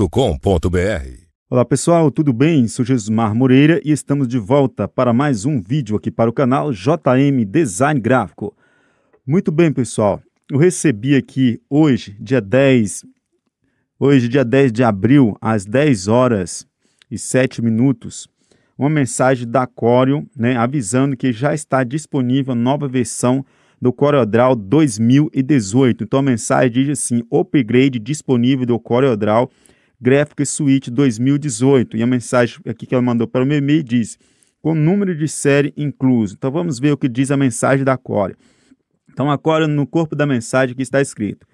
www.ecompreendedorismo.com.br Olá pessoal, tudo bem? Sou Jesusmar Moreira e estamos de volta para mais um vídeo aqui para o canal JM Design Gráfico. Muito bem pessoal, eu recebi aqui hoje, dia 10, hoje dia 10 de abril, às 10 horas e 7 minutos, uma mensagem da Corel, né, avisando que já está disponível a nova versão do CorelDRAW 2018. Então a mensagem diz assim: upgrade disponível do CorelDRAW Graphic Suite 2018. E a mensagem aqui que ela mandou para o meu e-mail diz: com número de série incluso. Então vamos ver o que diz a mensagem da Core. Então a Core no corpo da mensagem que está escrito: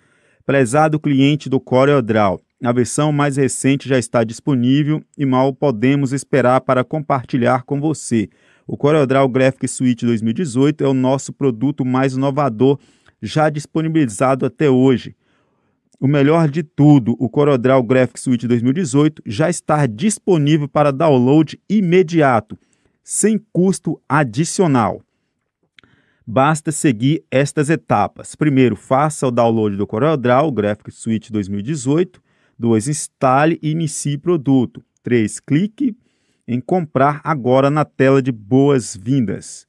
Prezado cliente do Draw, a versão mais recente já está disponível e mal podemos esperar para compartilhar com você. O Draw Graphic Suite 2018 é o nosso produto mais inovador já disponibilizado até hoje. O melhor de tudo, o CorelDRAW Graphic Suite 2018 já está disponível para download imediato, sem custo adicional. Basta seguir estas etapas. Primeiro, faça o download do CorelDRAW Graphic Suite 2018. 2. Instale e inicie produto. 3. Clique em comprar agora na tela de boas-vindas.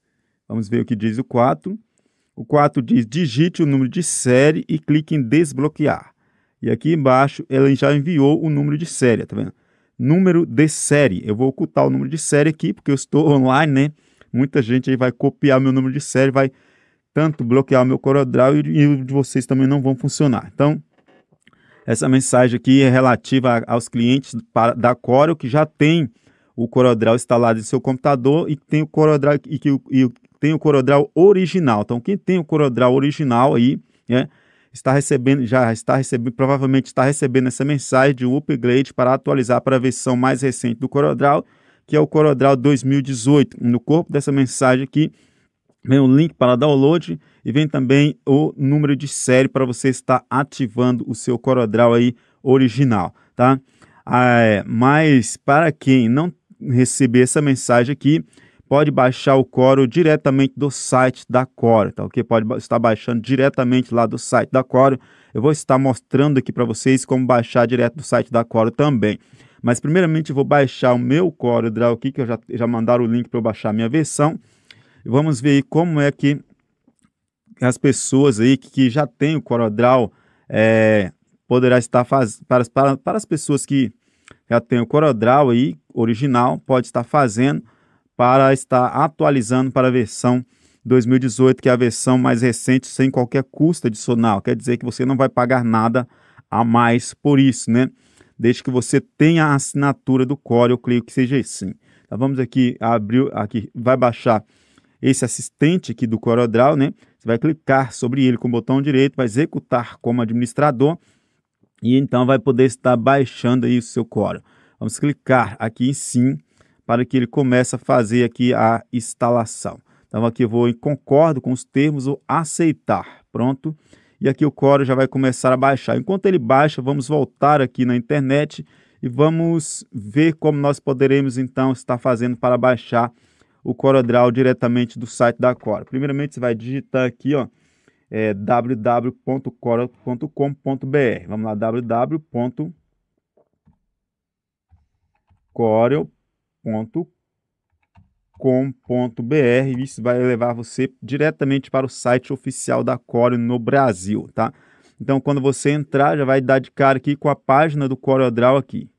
Vamos ver o que diz o 4. O 4 diz: digite o número de série e clique em desbloquear. E aqui embaixo ela já enviou o número de série, tá vendo? Número de série. Eu vou ocultar o número de série aqui, porque eu estou online, né? Muita gente aí vai copiar meu número de série, vai tanto bloquear meu CorelDRAW e, e de vocês também não vão funcionar. Então, essa mensagem aqui é relativa aos clientes para, da Corel que já tem o CorelDRAW instalado em seu computador e tem o CorelDRAW e que e tem o CorelDRAW original. Então, quem tem o CorelDRAW original aí, né? está recebendo, já está recebendo, provavelmente está recebendo essa mensagem de um upgrade para atualizar para a versão mais recente do CorelDRAW, que é o CorelDRAW 2018. No corpo dessa mensagem aqui vem o um link para download e vem também o número de série para você estar ativando o seu CorelDRAW aí original, tá? Ah, é, mas para quem não receber essa mensagem aqui, pode baixar o Coro diretamente do site da Coro, tá que Pode estar baixando diretamente lá do site da Coro. Eu vou estar mostrando aqui para vocês como baixar direto do site da Coro também. Mas primeiramente eu vou baixar o meu Coro Draw aqui, que eu já, já mandaram o link para eu baixar a minha versão. E vamos ver aí como é que as pessoas aí que, que já têm o CorelDRAW é, poderá estar fazendo para, para, para as pessoas que já têm o CorelDRAW aí original pode estar fazendo para estar atualizando para a versão 2018, que é a versão mais recente, sem qualquer custo adicional. Quer dizer que você não vai pagar nada a mais por isso, né? Desde que você tenha a assinatura do Core, eu creio que seja assim. Então vamos aqui abrir, aqui vai baixar esse assistente aqui do CorelDRAW, né? Você vai clicar sobre ele com o botão direito, vai executar como administrador e então vai poder estar baixando aí o seu Core Vamos clicar aqui em sim para que ele comece a fazer aqui a instalação. Então aqui eu vou em concordo com os termos, ou aceitar, pronto. E aqui o Core já vai começar a baixar. Enquanto ele baixa, vamos voltar aqui na internet e vamos ver como nós poderemos então estar fazendo para baixar o CorelDRAW diretamente do site da Core. Primeiramente você vai digitar aqui, ó, é www.corel.com.br. Vamos lá, www.corel.com.br com.br Isso vai levar você diretamente para o site oficial da Core no Brasil, tá? Então, quando você entrar, já vai dar de cara aqui com a página do CorelDRAW aqui.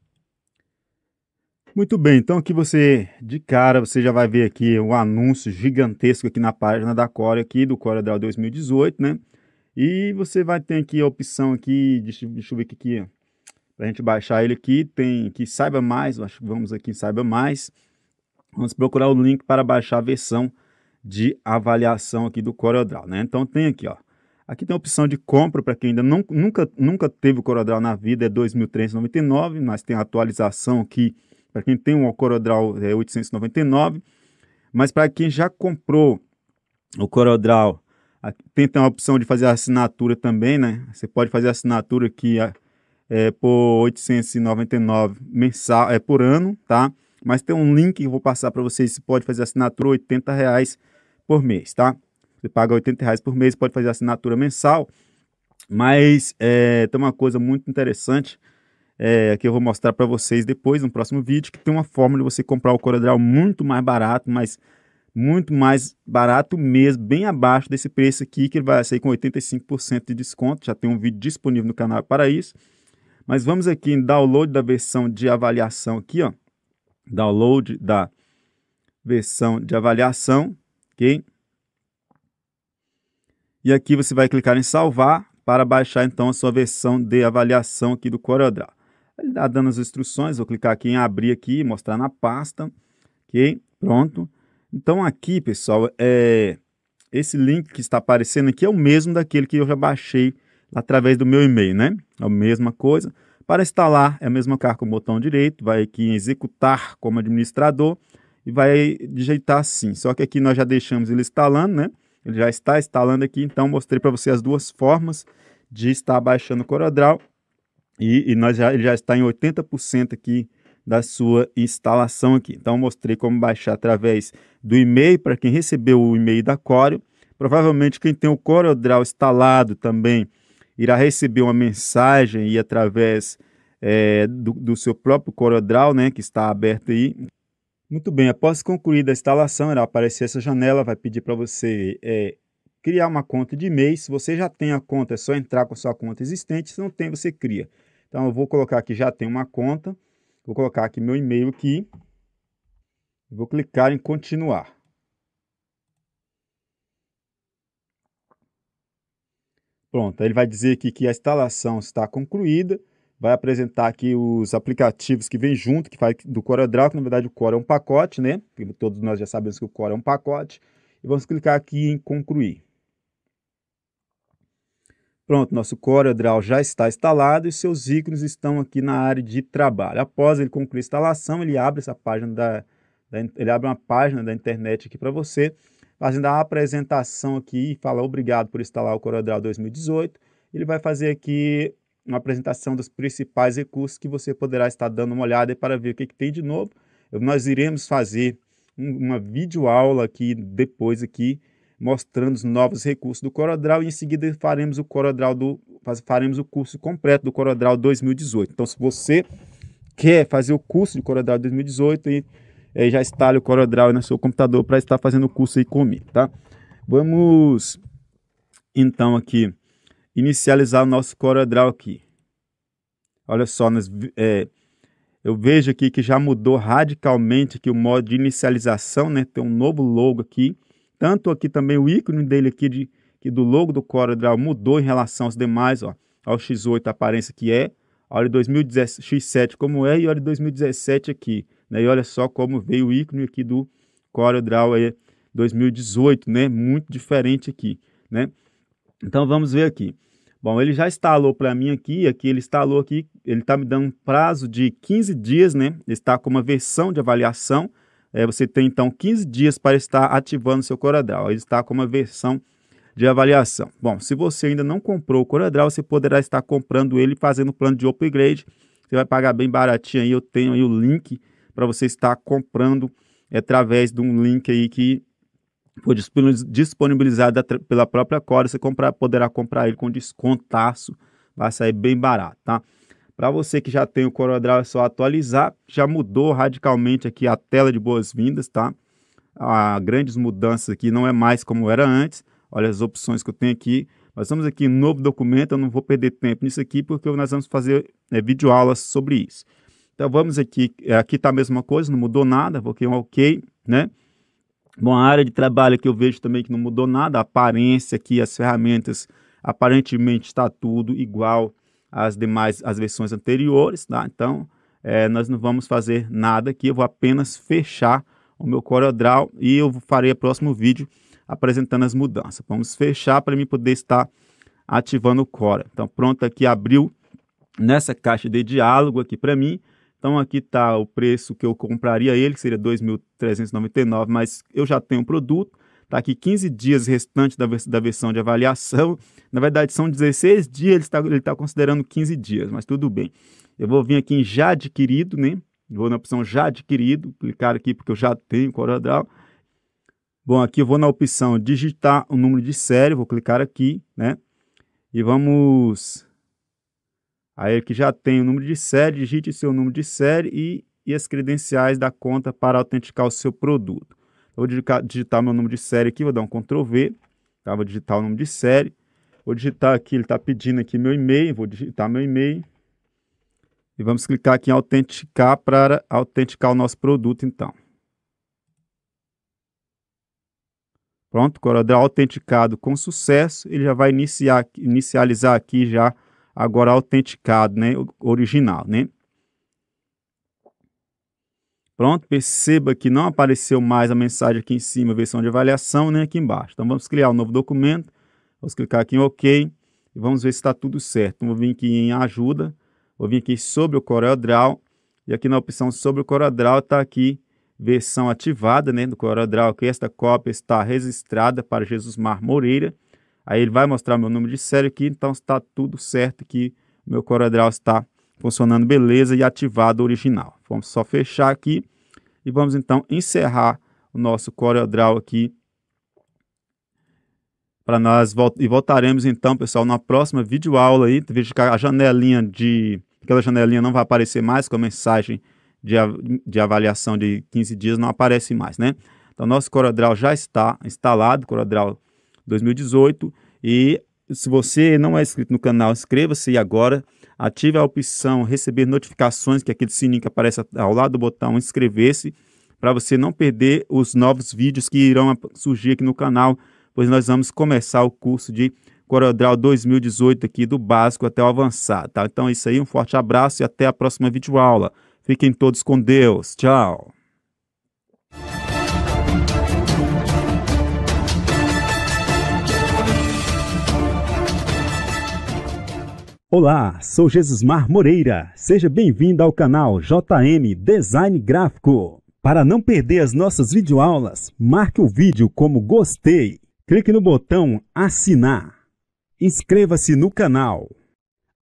Muito bem, então aqui você, de cara, você já vai ver aqui o um anúncio gigantesco aqui na página da Core aqui, do CorelDRAW 2018, né? E você vai ter aqui a opção aqui, deixa, deixa eu ver aqui, aqui é para a gente baixar ele aqui. Tem que saiba mais, acho que vamos aqui saiba mais. Vamos procurar o link para baixar a versão de avaliação aqui do CorelDRAW, né? Então tem aqui, ó. Aqui tem a opção de compra para quem ainda não, nunca, nunca teve o CorelDRAW na vida, é 2.399, mas tem a atualização aqui para quem tem um CorelDRAW é 899, mas para quem já comprou o CorelDRAW, tem, tem a opção de fazer a assinatura também, né? Você pode fazer a assinatura aqui é, por 899 mensal, é, por ano, tá? Mas tem um link que eu vou passar para vocês, você pode fazer assinatura 80 reais por mês, tá? Você paga 80 reais por mês, pode fazer assinatura mensal, mas é, tem uma coisa muito interessante é, que eu vou mostrar para vocês depois, no próximo vídeo, que tem uma forma de você comprar o CorelDRAW muito mais barato, mas muito mais barato mesmo, bem abaixo desse preço aqui, que ele vai sair com 85% de desconto, já tem um vídeo disponível no canal para isso. Mas vamos aqui em download da versão de avaliação aqui, ó. Download da versão de avaliação, ok? E aqui você vai clicar em salvar para baixar então a sua versão de avaliação aqui do CorelDRAW. Ele está dando as instruções, vou clicar aqui em abrir aqui, mostrar na pasta, ok? Pronto. Então aqui, pessoal, é esse link que está aparecendo aqui é o mesmo daquele que eu já baixei através do meu e-mail, né? É a mesma coisa. Para instalar, é a mesma carga com o botão direito, vai aqui em executar como administrador e vai digitar sim. Só que aqui nós já deixamos ele instalando, né? Ele já está instalando aqui, então mostrei para você as duas formas de estar baixando o CorelDRAW e, e nós já, ele já está em 80% aqui da sua instalação aqui. Então mostrei como baixar através do e-mail para quem recebeu o e-mail da Corel. Provavelmente quem tem o CorelDRAW instalado também irá receber uma mensagem e através é, do, do, seu próprio corodral, né, que está aberto aí. Muito bem, após concluída a instalação, irá aparecer essa janela, vai pedir para você é, criar uma conta de e-mail. Se você já tem a conta, é só entrar com a sua conta existente. Se não tem, você cria. Então, eu vou colocar aqui, já tem uma conta. Vou colocar aqui meu e-mail aqui. Vou clicar em continuar. Pronto, ele vai dizer aqui que a instalação está concluída, vai apresentar aqui os aplicativos que vem junto, que faz do CorelDRAW, que na verdade o Core é um pacote, né? Porque todos nós já sabemos que o Core é um pacote. E vamos clicar aqui em concluir. Pronto, nosso CorelDRAW já está instalado e seus ícones estão aqui na área de trabalho. Após ele concluir a instalação, ele abre essa página da, da ele abre uma página da internet aqui para você fazendo a apresentação aqui, e falar obrigado por instalar o CorelDRAW 2018. Ele vai fazer aqui uma apresentação dos principais recursos que você poderá estar dando uma olhada para ver o que, que tem de novo. Eu, nós iremos fazer um, uma videoaula aqui depois aqui, mostrando os novos recursos do CorelDRAW e em seguida faremos o CorelDRAW do faz, faremos o curso completo do CorelDRAW 2018. Então se você quer fazer o curso de CorelDRAW 2018 e é, já instale o CorelDRAW no seu computador para estar fazendo o curso aí comigo, tá? Vamos então aqui inicializar o nosso CorelDRAW aqui. Olha só, é, eu vejo aqui que já mudou radicalmente aqui o modo de inicialização, né? Tem um novo logo aqui. Tanto aqui também o ícone dele aqui de, que do logo do CorelDRAW mudou em relação aos demais, ó. Ao X8 a aparência que é, ao de 2017 como é e ao de 2017 aqui. Né? E olha só como veio o ícone aqui do CorelDRAW 2018, né? Muito diferente aqui, né? Então vamos ver aqui. Bom, ele já instalou para mim aqui, aqui ele instalou aqui, ele está me dando um prazo de 15 dias, né? Está com uma versão de avaliação. É, você tem então 15 dias para estar ativando seu CorelDRAW. Ele está com uma versão de avaliação. Bom, se você ainda não comprou o CorelDRAW, você poderá estar comprando ele fazendo plano de upgrade. Você vai pagar bem baratinho aí, eu tenho aí o link para você estar comprando é através de um link aí que foi disponibilizado pela própria Core, você comprar, poderá comprar ele com descontaço, vai sair bem barato, tá? Para você que já tem o CoroaDRAW é só atualizar, já mudou radicalmente aqui a tela de boas-vindas, tá? há grandes mudanças aqui, não é mais como era antes, olha as opções que eu tenho aqui, nós estamos aqui em novo documento, eu não vou perder tempo nisso aqui, porque nós vamos fazer é, vídeo aulas sobre isso. Então vamos aqui, é, aqui está a mesma coisa, não mudou nada, vou criar é um OK, né? Bom, a área de trabalho que eu vejo também que não mudou nada, a aparência aqui, as ferramentas, aparentemente está tudo igual às demais, as versões anteriores, tá? Então, é, nós não vamos fazer nada aqui, eu vou apenas fechar o meu CorelDRAW e eu farei o próximo vídeo apresentando as mudanças. Vamos fechar para mim poder estar ativando o Core. Então, pronto, aqui abriu nessa caixa de diálogo aqui para mim, então aqui está o preço que eu compraria ele, que seria 2.399, mas eu já tenho o produto. Está aqui 15 dias restante da, vers da versão de avaliação. Na verdade, são 16 dias, ele está ele tá considerando 15 dias, mas tudo bem. Eu vou vir aqui em já adquirido, né? Vou na opção já adquirido, clicar aqui porque eu já tenho CorelDRAW. Bom, aqui eu vou na opção digitar o número de série, vou clicar aqui, né? E vamos Aí que já tem o número de série, digite seu número de série e, e as credenciais da conta para autenticar o seu produto. Eu vou digitar meu número de série aqui, vou dar um Ctrl V, tá? vou digitar o número de série. Vou digitar aqui, ele está pedindo aqui meu e-mail, vou digitar meu e-mail. E vamos clicar aqui em autenticar para autenticar o nosso produto, então. Pronto, CorelDRAW autenticado com sucesso. Ele já vai iniciar, inicializar aqui já agora autenticado, né, original, né? Pronto, perceba que não apareceu mais a mensagem aqui em cima, versão de avaliação, nem aqui embaixo. Então vamos criar um novo documento, vamos clicar aqui em OK e vamos ver se está tudo certo. Então, vou vir aqui em ajuda, vou vir aqui sobre o CorelDRAW e aqui na opção sobre o CorelDRAW está aqui versão ativada né, do CorelDRAW, que esta cópia está registrada para Jesus Mar Moreira. Aí ele vai mostrar meu número de série aqui, então está tudo certo aqui, meu CorelDRAW está funcionando beleza e ativado original. Vamos só fechar aqui e vamos então encerrar o nosso CorelDRAW aqui para nós e voltaremos então, pessoal, na próxima videoaula aí, veja que a janelinha de aquela janelinha não vai aparecer mais com a mensagem de, de avaliação de 15 dias não aparece mais, né? Então nosso CorelDRAW já está instalado, CorelDRAW 2018. E se você não é inscrito no canal, inscreva-se agora. Ative a opção receber notificações, que é aquele sininho que aparece ao lado do botão inscrever-se, para você não perder os novos vídeos que irão surgir aqui no canal, pois nós vamos começar o curso de CorelDRAW 2018 aqui do básico até o avançado, tá? Então é isso aí, um forte abraço e até a próxima videoaula. Fiquem todos com Deus. Tchau. Olá, sou Jesusmar Moreira. Seja bem-vindo ao canal JM Design Gráfico. Para não perder as nossas videoaulas, marque o vídeo como gostei. Clique no botão assinar. Inscreva-se no canal.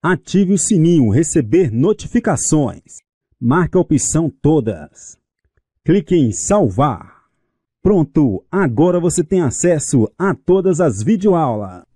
Ative o sininho receber notificações. Marque a opção todas. Clique em salvar. Pronto, agora você tem acesso a todas as videoaulas.